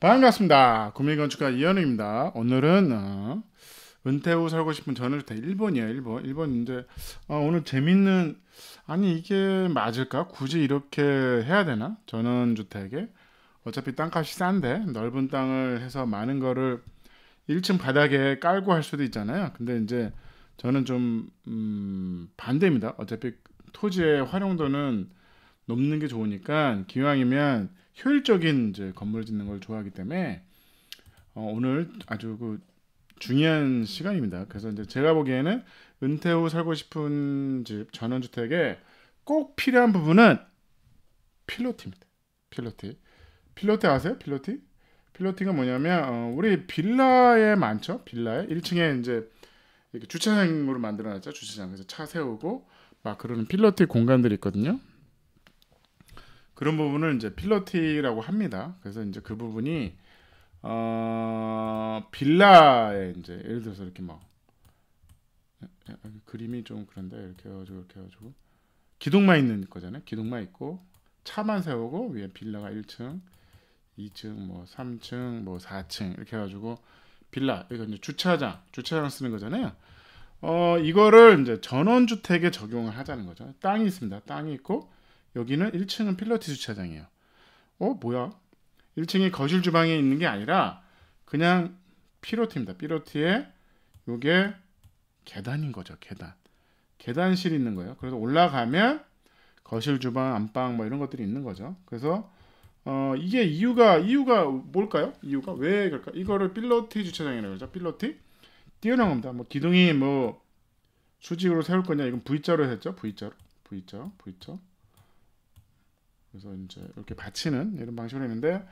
반갑습니다. 구미건축가 이현우입니다. 오늘은 어, 은퇴 후 살고 싶은 전월주택 1번이에요. 1번. 1번 이제 어, 오늘 재밌는 아니 이게 맞을까? 굳이 이렇게 해야 되나? 전원주택에 어차피 땅값이 싼데 넓은 땅을 해서 많은 거를 1층 바닥에 깔고 할 수도 있잖아요. 근데 이제 저는 좀 음, 반대입니다. 어차피 토지의 활용도는 높는 게 좋으니까 기왕이면 효율적인 이제 건물 짓는 걸 좋아하기 때문에 어, 오늘 아주 그 중요한 시간입니다. 그래서 이제 제가 보기에는 은퇴 후 살고 싶은 집 전원주택에 꼭 필요한 부분은 필로티입니다. 필로티. 필로티 아세요? 필로티? 필로티가 뭐냐면 어, 우리 빌라에 많죠. 빌라에 1층에 이제 이렇게 주차장으로 만들어놨죠. 주차장. 그서차 세우고 막 그러는 필로티 공간들이 있거든요. 그런 부분을 이제 필로티라고 합니다. 그래서 이제 그 부분이 어, 빌라에 이제 예를 들어서 이렇게 막 예, 예, 예, 그림이 좀 그런데 이렇게 해가지고 이렇게 해가지고 기둥만 있는 거잖아요. 기둥만 있고 차만 세우고 위에 빌라가 1층, 2층, 뭐 3층, 뭐 4층 이렇게 해가지고 빌라 이거 이제 주차장 주차장 쓰는 거잖아요. 어 이거를 이제 전원 주택에 적용을 하자는 거죠. 땅이 있습니다. 땅이 있고 여기는 1층은 필라테스 주차장이에요. 어, 뭐야? 1층이 거실 주방에 있는 게 아니라 그냥 피로티입니다. 피로티에 요게 계단인 거죠. 계단. 계단실이 있는 거예요. 그래서 올라가면 거실 주방 안방 뭐 이런 것들이 있는 거죠. 그래서 어, 이게 이유가 이유가 뭘까요? 이유가 왜 그럴까? 이거를 필로티 주차장이라고 그러죠. 필로티 뛰어난 겁니다. 뭐 기둥이 뭐 수직으로 세울 거냐 이건 V자로 했죠. V자로 V자 V자 그래서 이제 이렇게 받치는 이런 방식으로 했는데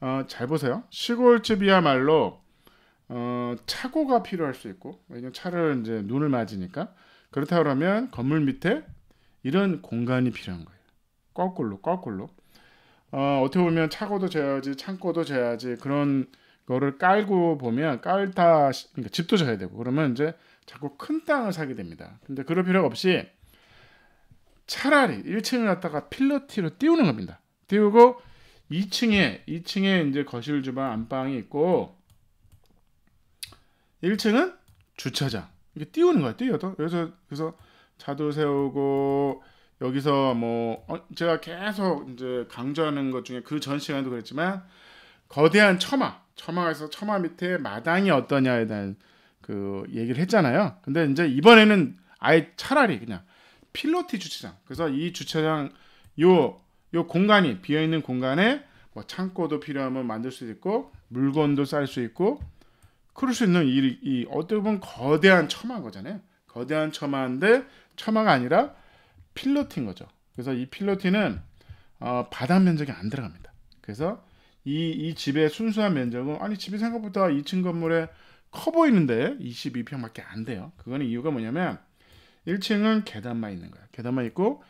어, 잘 보세요. 시골집이야말로 어, 차고가 필요할 수 있고 왜냐면 차를 이제 눈을 맞으니까 그렇다 그러면 건물 밑에 이런 공간이 필요한 거예요. 거꾸로 거꾸로 어, 어떻게 보면 차고도 져야지 창고도 져야지 그런 거를 깔고 보면 깔다 그러니까 집도 져야 되고 그러면 이제 자꾸 큰 땅을 사게 됩니다. 근데 그럴 필요 없이 차라리 1층을 갔다가 필러티로 띄우는 겁니다. 띄우고 2층에 2층에 이제 거실 주방 안방이 있고 1층은 주차장 이게 띄우는 거야 띄워도 그래서 그래서 차도 세우고 여기서 뭐 어, 제가 계속 이제 강조하는 것 중에 그 전 시간도 그랬지만 거대한 처마 처마에서 처마 밑에 마당이 어떠냐에 대한 그 얘기를 했잖아요. 근데 이제 이번에는 아예 차라리 그냥 필로티 주차장. 그래서 이 주차장 요요 요 공간이 비어 있는 공간에 뭐 창고도 필요하면 만들 수 있고 물건도 쌀 수 있고 그럴 수 있는 이, 이 어떻게 보면 거대한 처마인 거잖아요. 거대한 처마인데 처마가 아니라 필로티인 거죠. 그래서 이 필로티는 어, 바닥 면적이 안 들어갑니다. 그래서 이, 이 집의 순수한 면적은 아니 집이 생각보다 2층 건물에 커 보이는데 22평밖에 안 돼요. 그거는 이유가 뭐냐면 1층은 계단만 있는 거야. 계단만 있고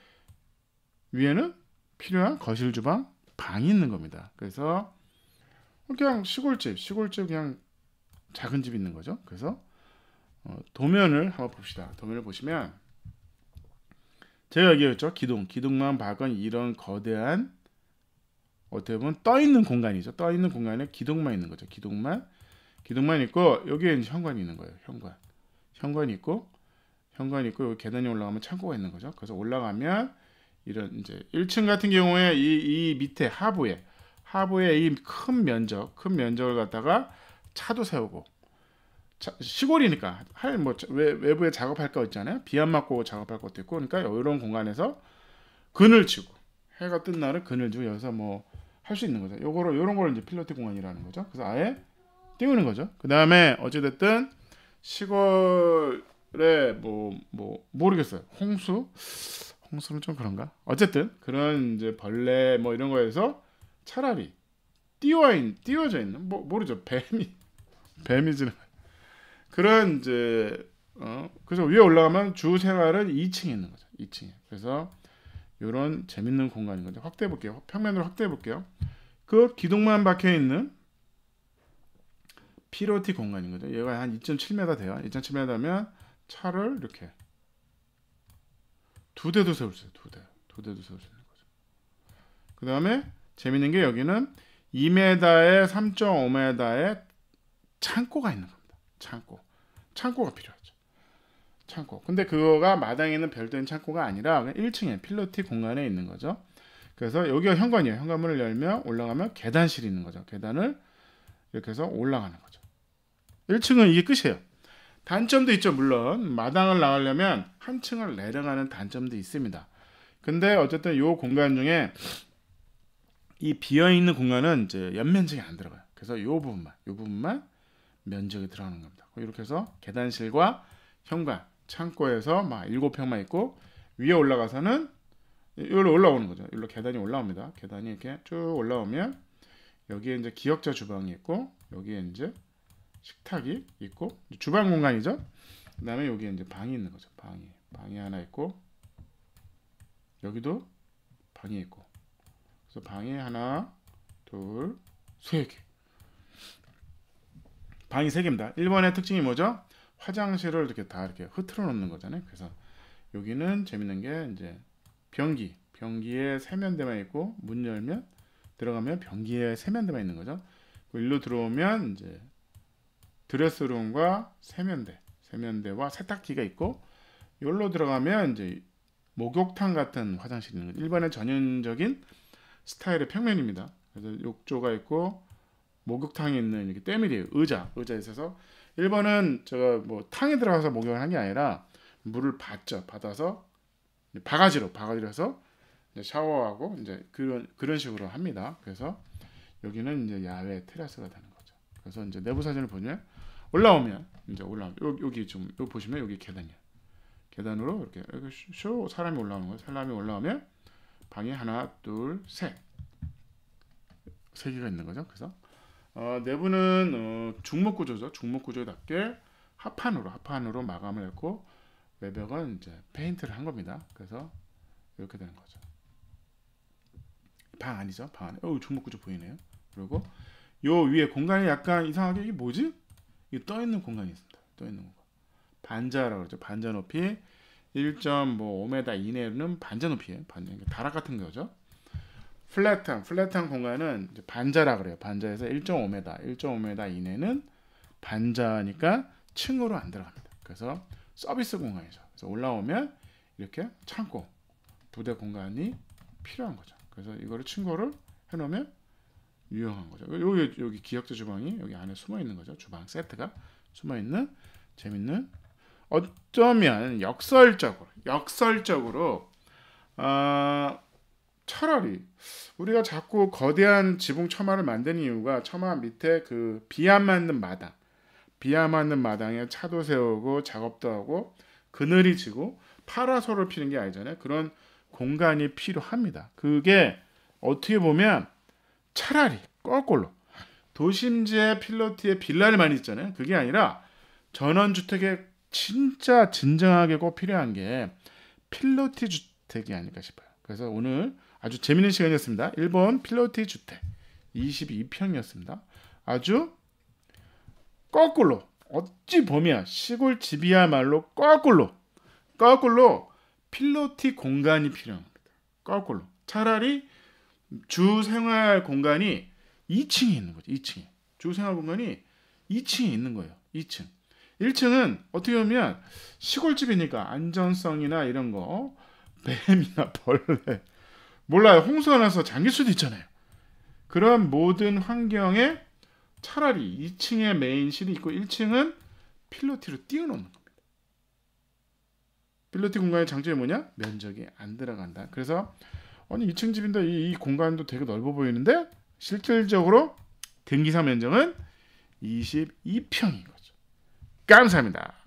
위에는 필요한 거실, 주방, 방이 있는 겁니다. 그래서 그냥 시골집, 시골집 그냥 작은 집 있는 거죠. 그래서 어, 도면을 한번 봅시다. 도면을 보시면 제가 얘기했죠. 기둥, 기둥만 박은 이런 거대한 어떻게 보면 떠 있는 공간이죠. 떠 있는 공간에 기둥만 있는 거죠. 기둥만 기둥만 있고 여기에 현관이 있는 거예요. 현관, 현관이 있고 현관이 있고 여기 계단이 올라가면 창고가 있는 거죠. 그래서 올라가면 이런 이제 1층 같은 경우에 이, 이 밑에 하부에 하부에 이 큰 면적 큰 면적을 갖다가 차도 세우고 뭐 자, 시골이니까 할뭐 외부에 작업할 거 있잖아요. 비 안 맞고 작업할 것도 있고 그러니까 이런 공간에서 그늘 치고 해가 뜬 날은 그늘 주고 여기서 뭐 할 수 있는 거죠. 요거를 요런 걸 이제 필로티 공간이라는 거죠. 그래서 아예 띄우는 거죠. 그 다음에 어찌됐든 시골 그래 뭐뭐 뭐, 모르겠어요. 홍수? 홍수는 좀 그런가? 어쨌든 그런 이제 벌레 뭐 이런 거에서 차라리 띄워 띄워져 있는 뭐 모르죠 뱀이 뱀이 지나 그런 이제 어 그래서 위에 올라가면 주 생활은 2층에 있는 거죠 2층에 그래서 이런 재밌는 공간인 거죠. 확대해 볼게요 평면으로 확대해 볼게요 그 기둥만 박혀 있는 피로티 공간인 거죠 얘가 한 2.7m 돼요 2.7m면 차를 이렇게 두 대도 세울 수 있어요. 두 대. 두 대도 세울 수 있는 거죠. 그 다음에 재밌는 게 여기는 2m에 3.5m에 창고가 있는 겁니다. 창고. 창고가 필요하죠. 창고. 근데 그거가 마당에 있는 별도인 창고가 아니라 1층에 필로티 공간에 있는 거죠. 그래서 여기가 현관이에요. 현관문을 열면 올라가면 계단실이 있는 거죠. 계단을 이렇게 해서 올라가는 거죠. 1층은 이게 끝이에요. 단점도 있죠. 물론 마당을 나가려면 한 층을 내려가는 단점도 있습니다. 근데 어쨌든 요 공간 중에 이 비어 있는 공간은 이제 옆면적이 안 들어가요. 그래서 요 부분만, 요 부분만 면적이 들어가는 겁니다. 뭐 이렇게 해서 계단실과 현관, 창고에서 막 7평만 있고 위에 올라가서는 이기로 올라오는 거죠. 이기로 계단이 올라옵니다. 계단이 이렇게 쭉 올라오면 여기에 이제 기역자 주방이 있고 여기에 이제 식탁이 있고 주방 공간이죠. 그 다음에 여기 이제 방이 있는 거죠. 방이 방이 하나 있고 여기도 방이 있고 그래서 방이 하나 둘세 개. 방이 세 개입니다. 1번의 특징이 뭐죠? 화장실을 이렇게 다 이렇게 흐트러 놓는 거잖아요. 그래서 여기는 재밌는 게 이제 변기, 변기에 세면대만 있고 문 열면 들어가면 변기에 세면대만 있는 거죠. 일로 들어오면 이제 드레스룸과 세면대, 세면대와 세탁기가 있고 여기로 들어가면 이제 목욕탕 같은 화장실이 있는 일반의 전형적인 스타일의 평면입니다. 그래서 욕조가 있고 목욕탕이 있는 이렇게 때밀이에요. 의자, 의자 에 있어서 1번은 제가 뭐 탕에 들어가서 목욕을 한게 아니라 물을 받죠. 받아서 바가지로 바가지로 해서 이제 샤워하고 이제 그런 그런 식으로 합니다. 그래서 여기는 이제 야외 테라스가 되는 거예요. 그래서 이제 내부 사진을 보냐 올라오면 이제 올라 여기, 여기 좀 여기 보시면 여기 계단이야. 계단으로 이렇게, 이렇게 쇼 사람이 올라오는 거예요. 사람이 올라오면 방이 하나, 둘, 셋. 세 개가 있는 거죠. 그래서 어, 내부는 어, 중목 구조죠. 중목 구조답게 합판으로 합판으로 마감을 했고 외벽은 이제 페인트를 한 겁니다. 그래서 이렇게 되는 거죠. 방 아니죠? 방 안에. 어, 중목 구조 보이네요. 그리고 요 위에 공간이 약간 이상하게 이게 뭐지? 이게 떠 있는 공간이 있습니다. 떠 있는 공간. 반자라고 그러죠. 반자 높이 1.5m 뭐 이내는 반자 높이에요. 반자 다락 같은 거죠. 플랫한 플랫한 공간은 반자라 그래요. 반자에서 1.5m, 1.5m 이내는 반자니까 층으로 안 들어갑니다. 그래서 서비스 공간이죠. 그래서 올라오면 이렇게 창고 부대 공간이 필요한 거죠. 그래서 이거를 층고를 해놓으면 유용한 거죠. 여기 여기 기억자 주방이 여기 안에 숨어 있는 거죠. 주방 세트가 숨어 있는 재밌는 어쩌면 역설적으로 역설적으로 어, 차라리 우리가 자꾸 거대한 지붕 처마를 만드는 이유가 처마 밑에 그 비야 맞는 마당 비야 맞는 마당에 차도 세우고 작업도 하고 그늘이 지고 파라솔을 피는 게 아니잖아요. 그런 공간이 필요합니다. 그게 어떻게 보면 차라리 거꾸로 도심지에 필로티에 빌라를 많이 있잖아요. 그게 아니라 전원주택에 진짜 진정하게 꼭 필요한 게 필로티 주택이 아닐까 싶어요. 그래서 오늘 아주 재밌는 시간이었습니다. 일본 필로티 주택 22평이었습니다. 아주 거꾸로 어찌 보면 시골 집이야말로 거꾸로 거꾸로 필로티 공간이 필요합니다. 거꾸로 차라리 주 생활 공간이 2층에 있는 거죠. 2층에. 주 생활 공간이 2층에 있는 거예요. 2층. 1층은 어떻게 보면 시골집이니까 안전성이나 이런 거 뱀이나 벌레 몰라요. 홍수 안에서 잠길 수도 있잖아요. 그런 모든 환경에 차라리 2층에 메인실이 있고 1층은 필로티로 띄워놓는 겁니다. 필로티 공간의 장점이 뭐냐? 면적이 안 들어간다. 그래서 아니 2층 집인데 이, 이 공간도 되게 넓어 보이는데 실질적으로 등기사 면적은 22평인 거죠. 감사합니다.